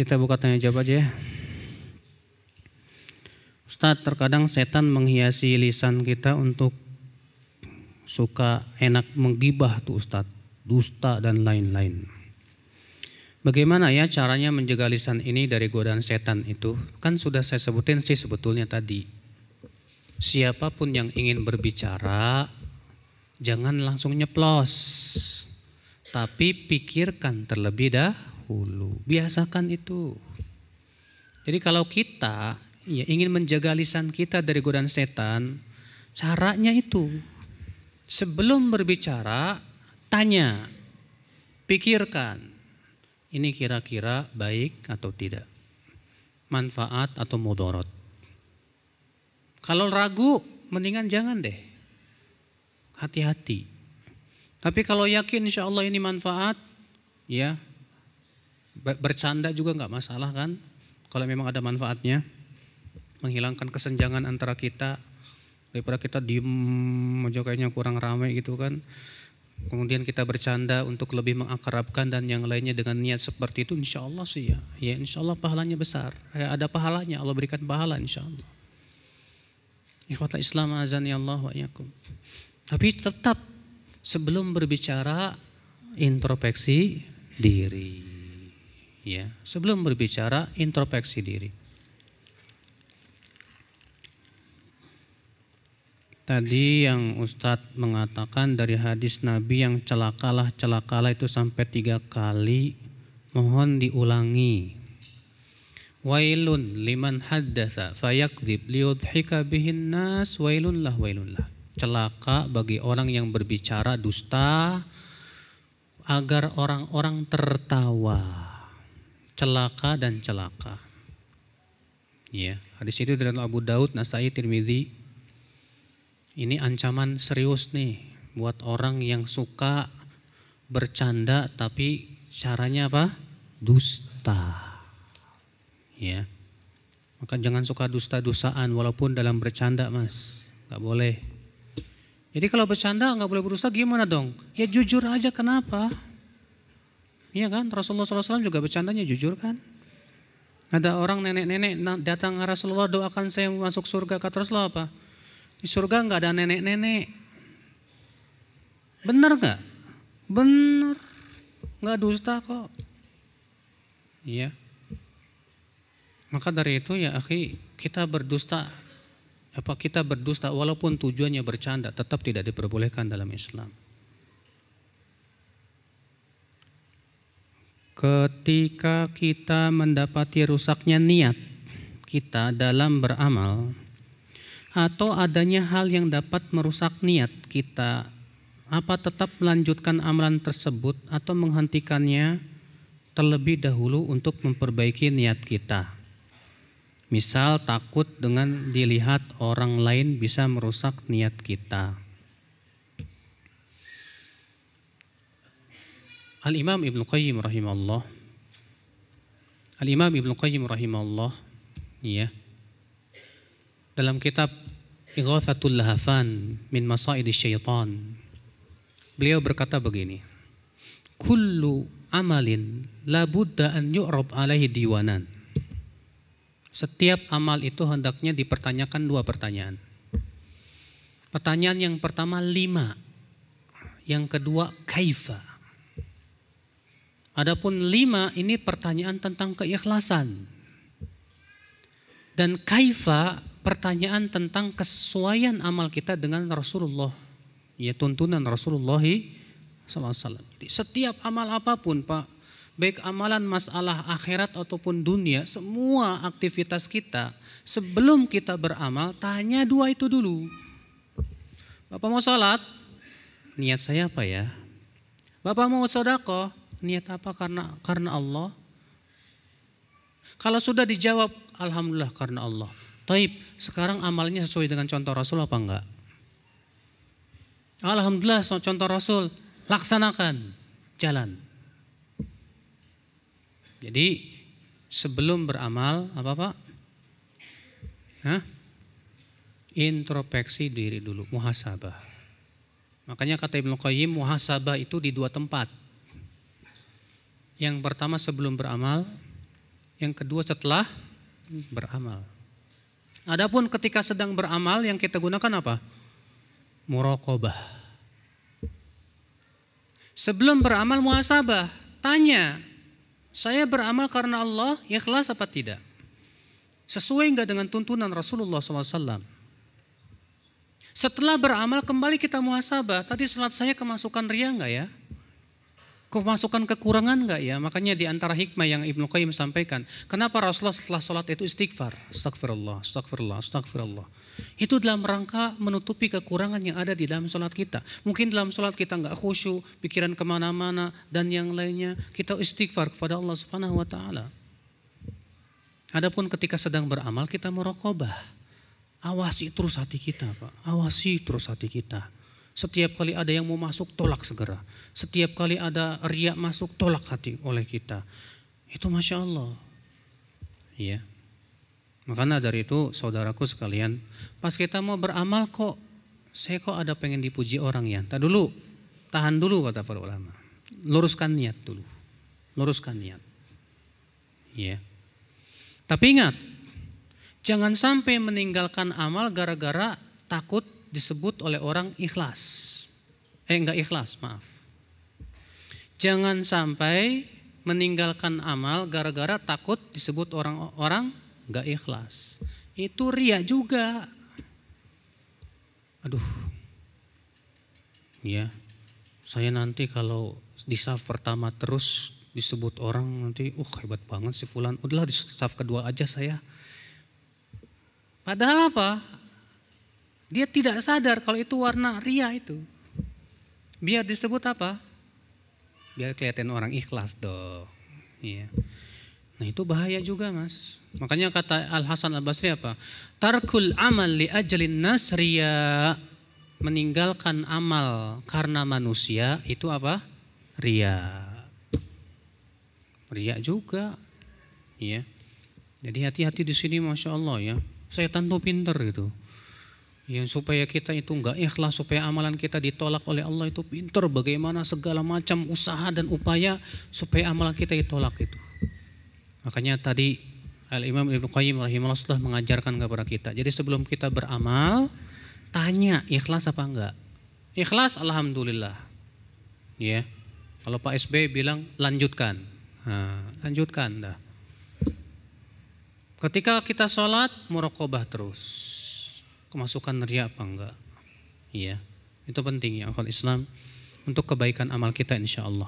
Kita buka tanya jawab aja ya. Ustadz, terkadang setan menghiasi lisan kita untuk suka enak menggibah tuh Ustadz, dusta dan lain-lain. Bagaimana ya caranya menjaga lisan ini dari godaan setan itu? Kan sudah saya sebutin sih sebetulnya tadi. Siapapun yang ingin berbicara, jangan langsung nyeplos. Tapi pikirkan terlebih dah, dahulu. Biasakan itu. Jadi kalau kita ya, ingin menjaga lisan kita dari godaan setan, caranya itu. Sebelum berbicara, tanya, pikirkan, ini kira-kira baik atau tidak. Manfaat atau mudorot. Kalau ragu, mendingan jangan deh. Hati-hati. Tapi kalau yakin insya Allah ini manfaat, ya Bercanda juga nggak masalah kan? Kalau memang ada manfaatnya, menghilangkan kesenjangan antara kita daripada kita diem aja kayaknya kurang ramai gitu kan. Kemudian kita bercanda untuk lebih mengakrabkan dan yang lainnya dengan niat seperti itu insya Allah sih ya. Ya insya Allah pahalanya besar. Ya, ada pahalanya, Allah berikan pahala insya Allah. Ikhwata Islam azani ya Allah wa Tapi tetap sebelum berbicara introspeksi diri ya sebelum berbicara introspeksi diri. Tadi yang Ustadz mengatakan dari hadis Nabi yang celakalah celakalah itu sampai tiga kali mohon diulangi. Wailun liman haddasa fayakdib liudhika bihin nas wailun lah wailun lah. Celaka bagi orang yang berbicara dusta agar orang-orang tertawa celaka dan celaka. Ya, hadis itu dari Abu Daud, Nasai, Tirmidzi. Ini ancaman serius nih buat orang yang suka bercanda tapi caranya apa? Dusta. Ya. Maka jangan suka dusta-dustaan walaupun dalam bercanda, Mas. Gak boleh. Jadi kalau bercanda nggak boleh berusaha, gimana dong? Ya jujur aja kenapa? Iya kan? Rasulullah SAW juga bercandanya jujur kan? Ada orang nenek-nenek datang ke Rasulullah doakan saya masuk surga. Kata Rasulullah apa? Di surga nggak ada nenek-nenek. Benar nggak? Benar. Nggak dusta kok. Iya. Maka dari itu ya akhi kita berdusta apa kita berdusta walaupun tujuannya bercanda tetap tidak diperbolehkan dalam Islam. ketika kita mendapati rusaknya niat kita dalam beramal atau adanya hal yang dapat merusak niat kita apa tetap melanjutkan amalan tersebut atau menghentikannya terlebih dahulu untuk memperbaiki niat kita misal takut dengan dilihat orang lain bisa merusak niat kita Al-Imam Ibn Qayyim rahimahullah Al-Imam Ibn Qayyim rahimahullah ya, dalam kitab Ighathatul Lahafan min Masaidi Syaitan beliau berkata begini kullu amalin labudda an yu'rab alaihi diwanan setiap amal itu hendaknya dipertanyakan dua pertanyaan pertanyaan yang pertama lima yang kedua kaifa Adapun lima ini pertanyaan tentang keikhlasan. Dan kaifa pertanyaan tentang kesesuaian amal kita dengan Rasulullah. Ya tuntunan Rasulullah SAW. Jadi setiap amal apapun Pak, baik amalan masalah akhirat ataupun dunia, semua aktivitas kita sebelum kita beramal tanya dua itu dulu. Bapak mau sholat? Niat saya apa ya? Bapak mau sodako? Niat apa karena karena Allah? Kalau sudah dijawab, alhamdulillah karena Allah. Taib, sekarang amalnya sesuai dengan contoh Rasul apa enggak? Alhamdulillah contoh Rasul, laksanakan, jalan. Jadi sebelum beramal apa Pak? Hah? Introspeksi diri dulu, muhasabah. Makanya kata Ibnu Qayyim muhasabah itu di dua tempat. Yang pertama sebelum beramal, yang kedua setelah beramal. Adapun ketika sedang beramal yang kita gunakan apa? Murokobah. Sebelum beramal muhasabah, tanya, saya beramal karena Allah, ikhlas apa tidak? Sesuai enggak dengan tuntunan Rasulullah SAW? Setelah beramal kembali kita muhasabah, tadi salat saya kemasukan ria enggak ya? kemasukan kekurangan nggak ya? Makanya di antara hikmah yang Ibnu Qayyim sampaikan, kenapa Rasulullah setelah sholat itu istighfar? Astagfirullah, astagfirullah, astagfirullah. Itu dalam rangka menutupi kekurangan yang ada di dalam sholat kita. Mungkin dalam sholat kita nggak khusyuk, pikiran kemana-mana dan yang lainnya. Kita istighfar kepada Allah Subhanahu Wa Taala. Adapun ketika sedang beramal kita merokobah. Awasi terus hati kita, Pak. Awasi terus hati kita. Setiap kali ada yang mau masuk, tolak segera setiap kali ada riak masuk, tolak hati oleh kita. Itu Masya Allah. Ya. Makanya dari itu saudaraku sekalian, pas kita mau beramal kok, saya kok ada pengen dipuji orang ya. Tak dulu, tahan dulu kata para ulama. Luruskan niat dulu. Luruskan niat. Ya. Tapi ingat, jangan sampai meninggalkan amal gara-gara takut disebut oleh orang ikhlas. Eh enggak ikhlas, maaf. Jangan sampai meninggalkan amal gara-gara takut disebut orang-orang gak ikhlas. Itu ria juga. Aduh. Ya. Saya nanti kalau di saf pertama terus disebut orang nanti, uh hebat banget si fulan. Udahlah di saf kedua aja saya. Padahal apa? Dia tidak sadar kalau itu warna ria itu. Biar disebut apa? biar kelihatan orang ikhlas dong. Iya. Nah itu bahaya juga mas. Makanya kata Al Hasan Al Basri apa? Tarkul amal li ajalin nasriya. Meninggalkan amal karena manusia itu apa? Ria. Ria juga. Iya. Jadi hati-hati di sini masya Allah ya. Setan tuh pinter gitu yang supaya kita itu enggak ikhlas, supaya amalan kita ditolak oleh Allah itu pintar bagaimana segala macam usaha dan upaya supaya amalan kita ditolak itu. Makanya tadi Al-Imam Ibnu Qayyim rahimahullah sudah mengajarkan kepada kita. Jadi sebelum kita beramal, tanya ikhlas apa enggak. Ikhlas alhamdulillah. Ya. Kalau Pak SB bilang lanjutkan. Nah, lanjutkan dah. Ketika kita sholat, murokobah terus kemasukan ria apa enggak. Iya. Itu penting ya akal Islam untuk kebaikan amal kita insya Allah.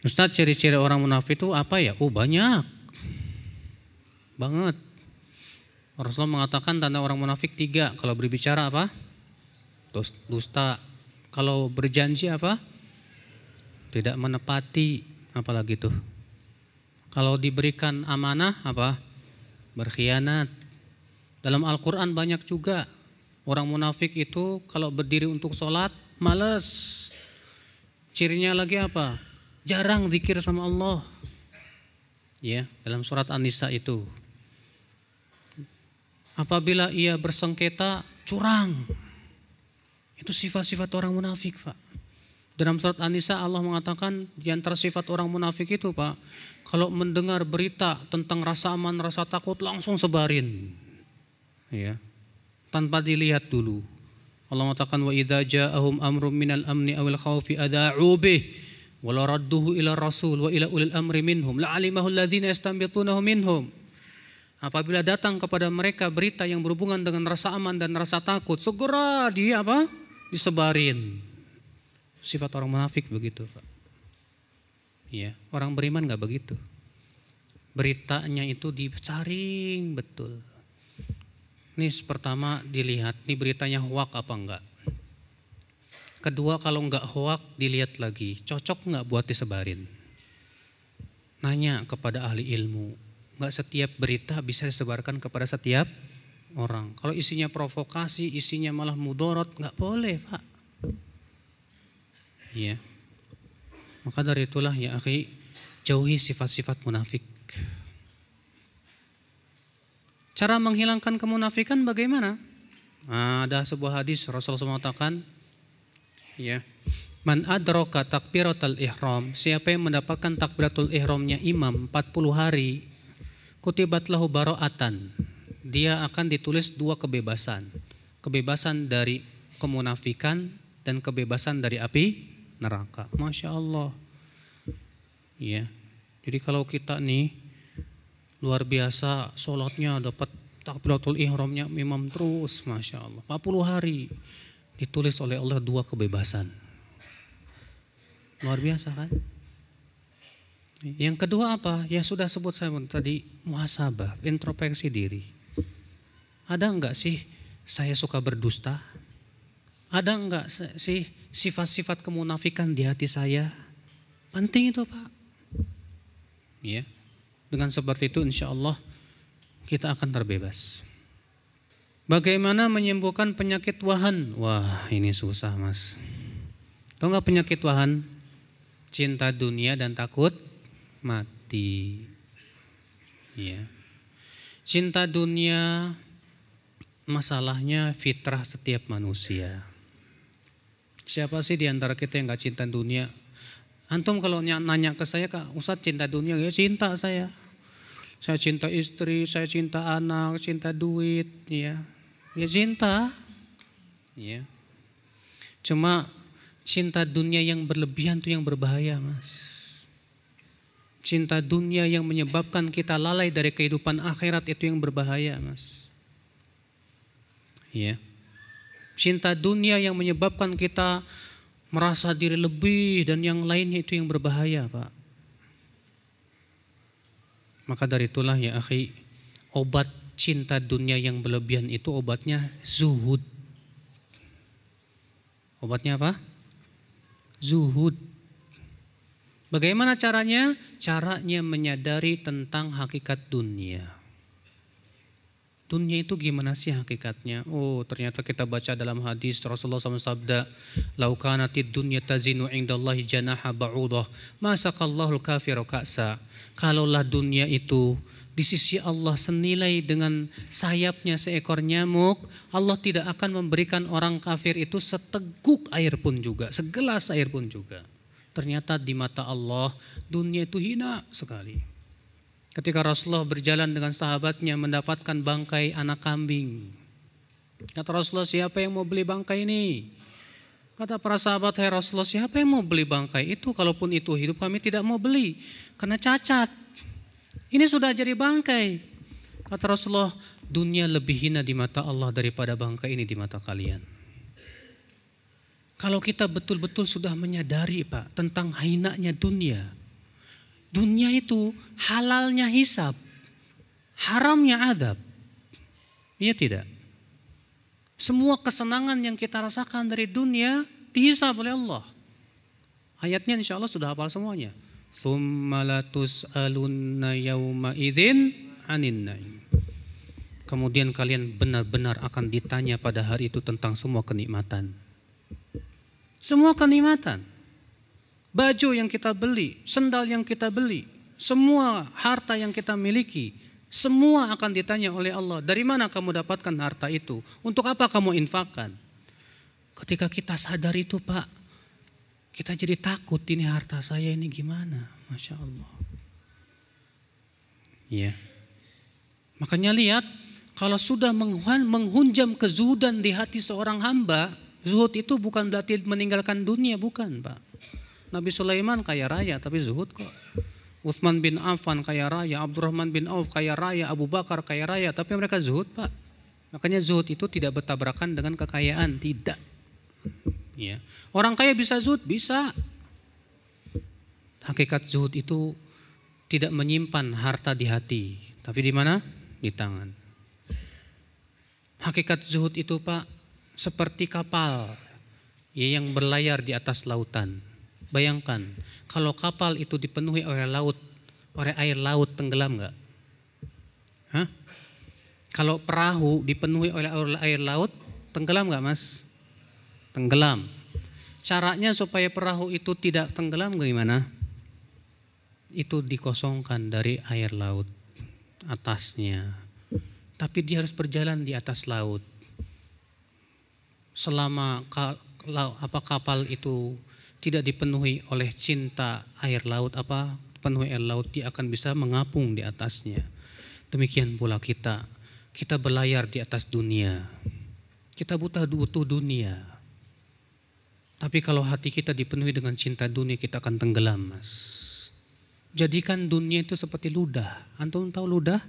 Ustadz ciri-ciri orang munafik itu apa ya? Oh banyak. Banget. Rasulullah mengatakan tanda orang munafik tiga. Kalau berbicara apa? Dusta. Kalau berjanji apa? Tidak menepati apalagi tuh. Kalau diberikan amanah apa? Berkhianat. Dalam Al-Quran banyak juga orang munafik itu kalau berdiri untuk sholat males. Cirinya lagi apa? Jarang zikir sama Allah. Ya, dalam surat An-Nisa itu. Apabila ia bersengketa, curang. Itu sifat-sifat orang munafik, Pak. Dalam surat An-Nisa Allah mengatakan di antara sifat orang munafik itu Pak, kalau mendengar berita tentang rasa aman, rasa takut langsung sebarin. Ya. Tanpa dilihat dulu. Allah mengatakan wa idza ja'ahum amrun minal amni awil khaufi ada'u bih wa la radduhu ila rasul wa ila ulil amri minhum la'alimahu alladziina yastanbitunahu minhum. Apabila datang kepada mereka berita yang berhubungan dengan rasa aman dan rasa takut, segera dia apa? disebarin sifat orang munafik begitu, Pak. Ya, orang beriman nggak begitu. Beritanya itu disaring betul. Ini pertama dilihat, ini beritanya hoak apa enggak. Kedua kalau enggak hoak dilihat lagi, cocok enggak buat disebarin. Nanya kepada ahli ilmu, enggak setiap berita bisa disebarkan kepada setiap orang. Kalau isinya provokasi, isinya malah mudorot, enggak boleh Pak. Ya. Maka dari itulah ya akhi, jauhi sifat-sifat munafik. Cara menghilangkan kemunafikan bagaimana? Nah, ada sebuah hadis Rasulullah SAW mengatakan, ya, man adroka takbiratul ihram, siapa yang mendapatkan takbiratul ihramnya imam 40 hari, kutibat lahu baro'atan, dia akan ditulis dua kebebasan. Kebebasan dari kemunafikan dan kebebasan dari api neraka. Masya Allah. Ya. Jadi kalau kita nih luar biasa sholatnya dapat takbiratul ihramnya imam terus Masya Allah. 40 hari ditulis oleh Allah dua kebebasan. Luar biasa kan? Yang kedua apa? Yang sudah sebut saya tadi muhasabah, introspeksi diri. Ada enggak sih saya suka berdusta? Ada enggak sih sifat-sifat kemunafikan di hati saya? Penting itu Pak. Ya. Dengan seperti itu insya Allah kita akan terbebas. Bagaimana menyembuhkan penyakit wahan? Wah ini susah mas. Tahu enggak penyakit wahan? Cinta dunia dan takut mati. Ya. Cinta dunia masalahnya fitrah setiap manusia. Siapa sih di antara kita yang gak cinta dunia? Antum kalau nanya ke saya, Kak, Ustaz cinta dunia, ya cinta saya. Saya cinta istri, saya cinta anak, cinta duit, ya. Ya cinta. Ya. Cuma cinta dunia yang berlebihan itu yang berbahaya, Mas. Cinta dunia yang menyebabkan kita lalai dari kehidupan akhirat itu yang berbahaya, Mas. Ya. Yeah. Cinta dunia yang menyebabkan kita merasa diri lebih dan yang lainnya itu yang berbahaya, Pak. Maka dari itulah ya akhi, obat cinta dunia yang berlebihan itu obatnya zuhud. Obatnya apa? Zuhud. Bagaimana caranya? Caranya menyadari tentang hakikat dunia dunia itu gimana sih hakikatnya? Oh, ternyata kita baca dalam hadis Rasulullah SAW sabda, "Laukanatid dunya tazinu indallahi janaha ba'udah, masaqallahu al-kafiru ka'sa." Kalaulah dunia itu di sisi Allah senilai dengan sayapnya seekor nyamuk, Allah tidak akan memberikan orang kafir itu seteguk air pun juga, segelas air pun juga. Ternyata di mata Allah dunia itu hina sekali ketika Rasulullah berjalan dengan sahabatnya mendapatkan bangkai anak kambing. Kata Rasulullah, siapa yang mau beli bangkai ini? Kata para sahabat, hai Rasulullah, siapa yang mau beli bangkai itu? Kalaupun itu hidup kami tidak mau beli, karena cacat. Ini sudah jadi bangkai. Kata Rasulullah, dunia lebih hina di mata Allah daripada bangkai ini di mata kalian. Kalau kita betul-betul sudah menyadari Pak tentang hinanya dunia, Dunia itu halalnya hisap, haramnya adab. Iya tidak? Semua kesenangan yang kita rasakan dari dunia dihisab oleh Allah. Ayatnya insya Allah sudah hafal semuanya. Kemudian kalian benar-benar akan ditanya pada hari itu tentang semua kenikmatan. Semua kenikmatan baju yang kita beli, sendal yang kita beli, semua harta yang kita miliki, semua akan ditanya oleh Allah, dari mana kamu dapatkan harta itu? Untuk apa kamu infakkan? Ketika kita sadar itu Pak, kita jadi takut ini harta saya ini gimana? Masya Allah. Iya. Makanya lihat, kalau sudah menghunjam kezudan di hati seorang hamba, zuhud itu bukan berarti meninggalkan dunia, bukan Pak. Nabi Sulaiman kaya raya tapi zuhud kok. Uthman bin Affan kaya raya, Abdurrahman bin Auf kaya raya, Abu Bakar kaya raya, tapi mereka zuhud pak. Makanya zuhud itu tidak bertabrakan dengan kekayaan, tidak. Ya. Orang kaya bisa zuhud, bisa. Hakikat zuhud itu tidak menyimpan harta di hati, tapi di mana? Di tangan. Hakikat zuhud itu pak seperti kapal ya, yang berlayar di atas lautan. Bayangkan, kalau kapal itu dipenuhi oleh laut, oleh air laut tenggelam nggak? Hah? Kalau perahu dipenuhi oleh air laut, tenggelam nggak mas? Tenggelam. Caranya supaya perahu itu tidak tenggelam gimana? Itu dikosongkan dari air laut atasnya. Tapi dia harus berjalan di atas laut. Selama apa kapal itu tidak dipenuhi oleh cinta air laut apa penuhi air laut dia akan bisa mengapung di atasnya. Demikian pula kita. Kita berlayar di atas dunia. Kita buta butuh dunia. Tapi kalau hati kita dipenuhi dengan cinta dunia kita akan tenggelam mas. Jadikan dunia itu seperti ludah. Antum tahu ludah?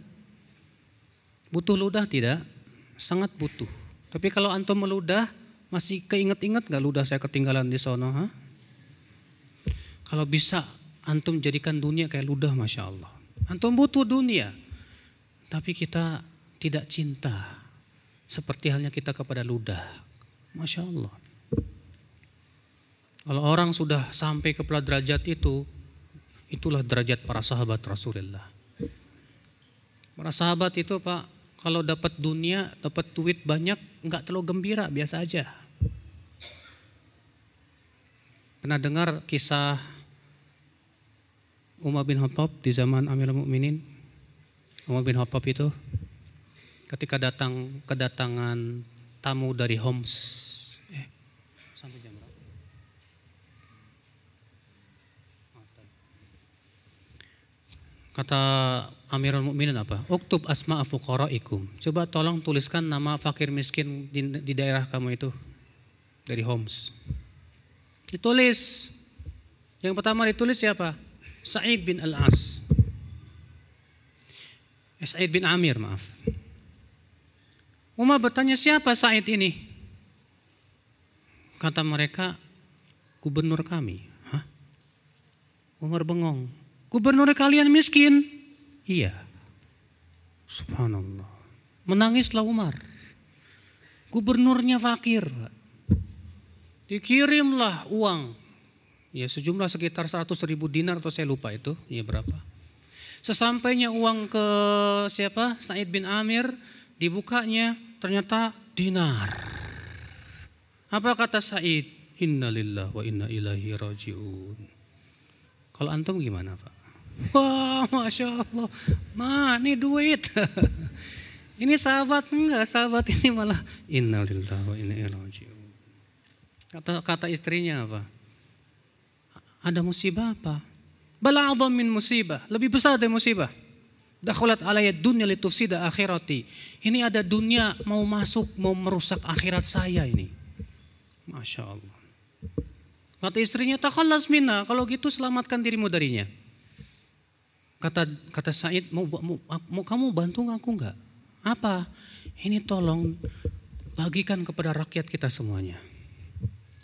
Butuh ludah tidak? Sangat butuh. Tapi kalau antum meludah, masih keinget-inget gak ludah saya ketinggalan di sana? Ha? Kalau bisa antum jadikan dunia kayak ludah Masya Allah. Antum butuh dunia. Tapi kita tidak cinta. Seperti halnya kita kepada ludah. Masya Allah. Kalau orang sudah sampai kepada derajat itu, itulah derajat para sahabat Rasulullah. Para sahabat itu Pak, kalau dapat dunia, dapat duit banyak, nggak terlalu gembira, biasa aja. Pernah dengar kisah Umar bin Khattab di zaman Amirul Mukminin. Umar bin Khattab itu ketika datang kedatangan tamu dari Homs. Eh, sampai jam berapa? Kata Amirul Mukminin apa? Uktub asma afuqara'ikum. Coba tolong tuliskan nama fakir miskin di, di daerah kamu itu dari Homs. Ditulis. Yang pertama ditulis siapa? Sa'id bin Al-As. Eh, Sa'id bin Amir, maaf. Umar bertanya, siapa Sa'id ini? Kata mereka, gubernur kami. Hah? Umar bengong. Gubernur kalian miskin? Iya. Subhanallah. Menangislah Umar. Gubernurnya fakir. Dikirimlah uang Ya sejumlah sekitar 100 ribu dinar atau saya lupa itu, ya berapa. Sesampainya uang ke siapa? Said bin Amir, dibukanya ternyata dinar. Apa kata Said? Innalillah wa inna ilahi rajiun. Kalau antum gimana Pak? Wah Masya Allah, ma ini duit. ini sahabat enggak, sahabat ini malah innalillah wa inna ilaihi rajiun. Kata, kata istrinya apa? Ada musibah apa? Bala min musibah. Lebih besar dari musibah. Dakhulat alayat dunia litufsida akhirati. Ini ada dunia mau masuk, mau merusak akhirat saya ini. Masya Allah. Kata istrinya, takhalas minna. Kalau gitu selamatkan dirimu darinya. Kata kata Said, mau, mau, mau kamu bantu aku enggak? Apa? Ini tolong bagikan kepada rakyat kita semuanya.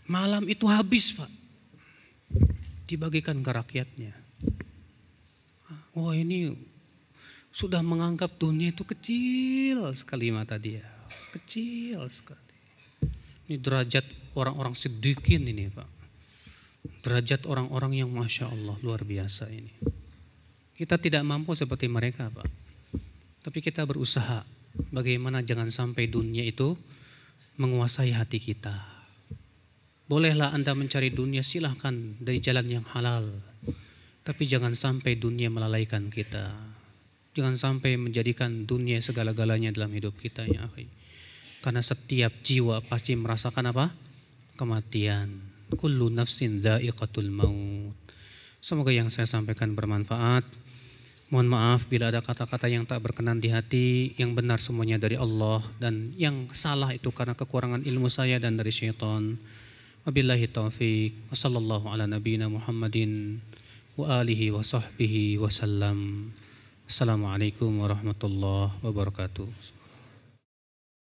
Malam itu habis pak dibagikan ke rakyatnya. Wah ini sudah menganggap dunia itu kecil sekali mata dia. Kecil sekali. Ini derajat orang-orang sedikit ini Pak. Derajat orang-orang yang Masya Allah luar biasa ini. Kita tidak mampu seperti mereka Pak. Tapi kita berusaha bagaimana jangan sampai dunia itu menguasai hati kita. Bolehlah Anda mencari dunia, silahkan dari jalan yang halal. Tapi jangan sampai dunia melalaikan kita. Jangan sampai menjadikan dunia segala-galanya dalam hidup kita ya akhi. Karena setiap jiwa pasti merasakan apa? Kematian. Kullu nafsin za'iqatul maut. Semoga yang saya sampaikan bermanfaat. Mohon maaf bila ada kata-kata yang tak berkenan di hati, yang benar semuanya dari Allah dan yang salah itu karena kekurangan ilmu saya dan dari syaitan. Wabillahi taufiq. Wassallallahu ala nabiyyina Muhammadin wa alihi wa sahbihi wasallam. Assalamualaikum warahmatullahi wabarakatuh.